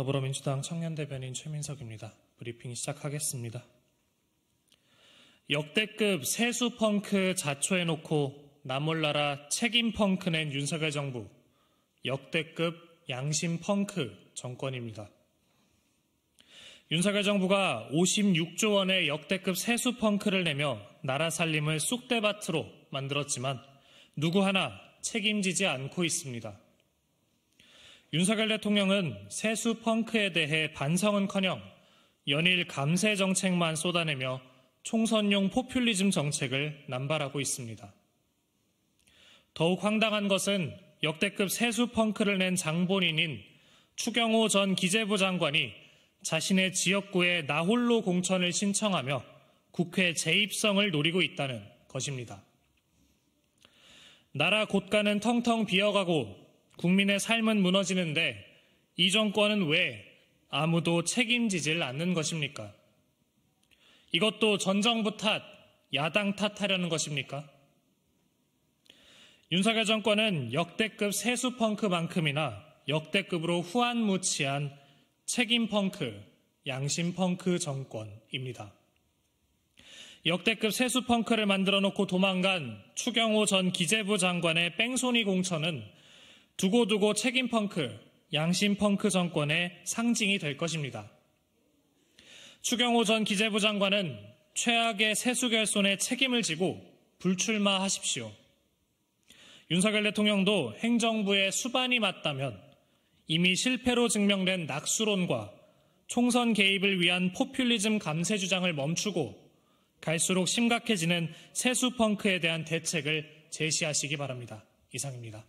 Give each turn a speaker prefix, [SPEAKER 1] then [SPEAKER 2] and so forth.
[SPEAKER 1] 더불어민주당 청년대변인 최민석입니다. 브리핑 시작하겠습니다. 역대급 세수 펑크 자초해놓고 나몰라라 책임 펑크낸 윤석열 정부. 역대급 양심 펑크 정권입니다. 윤석열 정부가 56조 원의 역대급 세수 펑크를 내며 나라 살림을 쑥대밭으로 만들었지만 누구 하나 책임지지 않고 있습니다. 윤석열 대통령은 세수 펑크에 대해 반성은커녕 연일 감세 정책만 쏟아내며 총선용 포퓰리즘 정책을 남발하고 있습니다. 더욱 황당한 것은 역대급 세수 펑크를 낸 장본인인 추경호 전 기재부 장관이 자신의 지역구에 나홀로 공천을 신청하며 국회 재입성을 노리고 있다는 것입니다. 나라 곳간은 텅텅 비어가고 국민의 삶은 무너지는데 이 정권은 왜 아무도 책임지질 않는 것입니까? 이것도 전 정부 탓, 야당 탓하려는 것입니까? 윤석열 정권은 역대급 세수 펑크만큼이나 역대급으로 후한무치한 책임 펑크, 양심 펑크 정권입니다. 역대급 세수 펑크를 만들어 놓고 도망간 추경호 전 기재부 장관의 뺑소니 공천은 두고두고 책임 펑크, 양심 펑크 정권의 상징이 될 것입니다. 추경호 전 기재부 장관은 최악의 세수결손에 책임을 지고 불출마하십시오. 윤석열 대통령도 행정부의 수반이 맞다면 이미 실패로 증명된 낙수론과 총선 개입을 위한 포퓰리즘 감세 주장을 멈추고 갈수록 심각해지는 세수 펑크에 대한 대책을 제시하시기 바랍니다. 이상입니다.